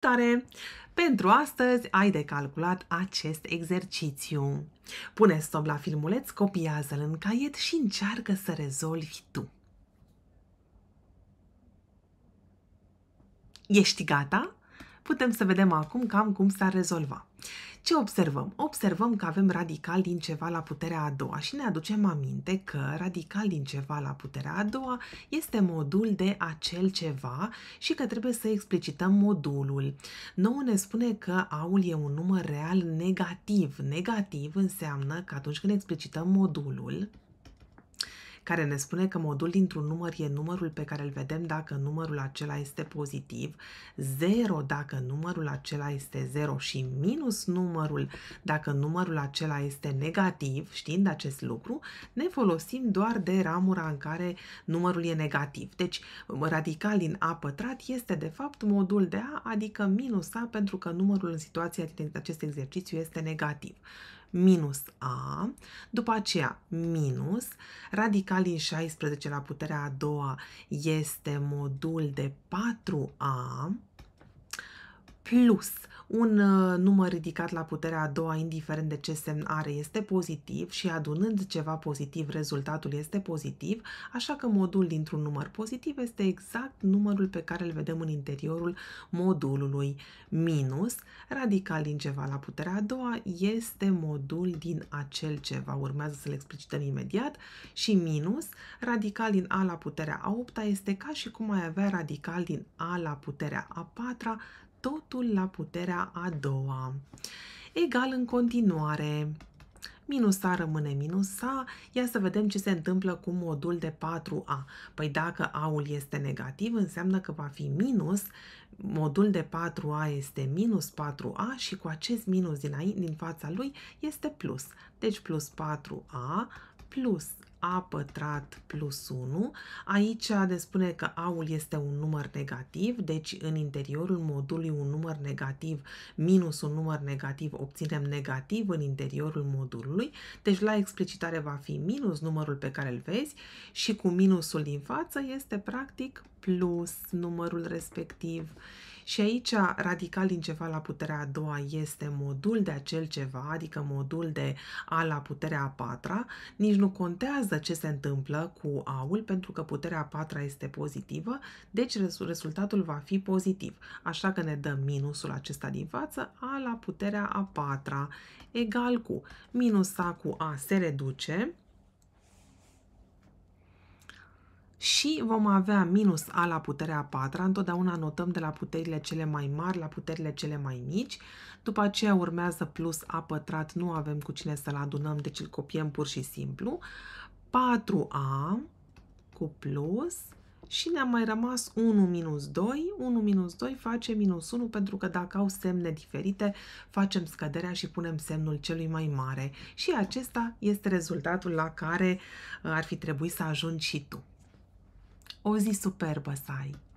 tare! Pentru astăzi ai de calculat acest exercițiu. Pune stop la filmuleț, copiază-l în caiet și încearcă să rezolvi tu. Ești gata? Putem să vedem acum cam cum s-ar rezolva. Ce observăm? Observăm că avem radical din ceva la puterea a doua și ne aducem aminte că radical din ceva la puterea a doua este modul de acel ceva și că trebuie să explicităm modulul. Nouă ne spune că aul e un număr real negativ. Negativ înseamnă că atunci când explicităm modulul, care ne spune că modul dintr-un număr e numărul pe care îl vedem dacă numărul acela este pozitiv, 0 dacă numărul acela este 0 și minus numărul dacă numărul acela este negativ, știind acest lucru, ne folosim doar de ramura în care numărul e negativ. Deci, radical din a pătrat este de fapt modul de a, adică minus a, pentru că numărul în situația din acest exercițiu este negativ minus a, după aceea minus, radical din 16 la puterea a doua este modul de 4a, plus un uh, număr ridicat la puterea a doua, indiferent de ce semn are, este pozitiv și adunând ceva pozitiv, rezultatul este pozitiv, așa că modul dintr-un număr pozitiv este exact numărul pe care îl vedem în interiorul modulului minus. Radical din ceva la puterea a doua este modul din acel ceva. Urmează să-l explicităm imediat. Și minus, radical din a la puterea a opta este ca și cum ai avea radical din a la puterea a patra totul la puterea a doua. Egal în continuare. Minus A rămâne minus A. Ia să vedem ce se întâmplă cu modul de 4A. Păi dacă A-ul este negativ, înseamnă că va fi minus. Modul de 4A este minus 4A și cu acest minus din, din fața lui este plus. Deci plus 4A plus a pătrat plus 1. Aici spune că aul este un număr negativ, deci în interiorul modului un număr negativ minus un număr negativ obținem negativ în interiorul modulului, deci la explicitare va fi minus numărul pe care îl vezi și cu minusul din față este practic plus numărul respectiv. Și aici, radical din ceva la puterea a doua este modul de acel ceva, adică modul de a la puterea a patra. Nici nu contează ce se întâmplă cu aul, pentru că puterea a patra este pozitivă, deci rezultatul va fi pozitiv. Așa că ne dăm minusul acesta din față, a la puterea a patra, egal cu minus a cu a se reduce, și vom avea minus A la puterea a patra, întotdeauna notăm de la puterile cele mai mari la puterile cele mai mici, după aceea urmează plus A pătrat, nu avem cu cine să-l adunăm, deci îl copiem pur și simplu, 4A cu plus și ne-a mai rămas 1 minus 2, 1 minus 2 face minus 1 pentru că dacă au semne diferite facem scăderea și punem semnul celui mai mare și acesta este rezultatul la care uh, ar fi trebuit să ajungi și tu. O zi superbă să ai!